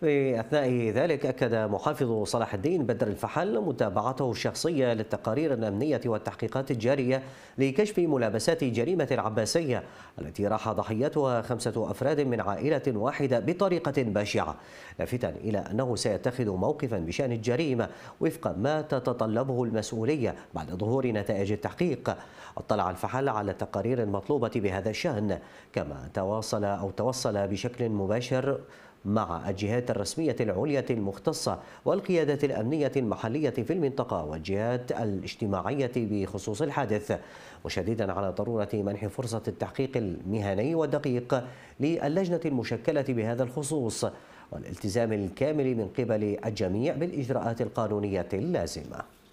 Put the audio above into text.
في أثناء ذلك أكد محافظ صلاح الدين بدر الفحل متابعته الشخصية للتقارير الأمنية والتحقيقات الجارية لكشف ملابسات جريمة العباسية التي راح ضحيتها خمسة أفراد من عائلة واحدة بطريقة بشعة لافتا إلى أنه سيتخذ موقفا بشأن الجريمة وفق ما تتطلبه المسؤولية بعد ظهور نتائج التحقيق اطلع الفحل على التقارير المطلوبة بهذا الشأن كما تواصل أو توصل بشكل مباشر مع الجهات الرسمية العليا المختصة والقيادة الأمنية المحلية في المنطقة والجهات الاجتماعية بخصوص الحادث مشددا على ضرورة منح فرصة التحقيق المهني والدقيق للجنة المشكلة بهذا الخصوص والالتزام الكامل من قبل الجميع بالإجراءات القانونية اللازمة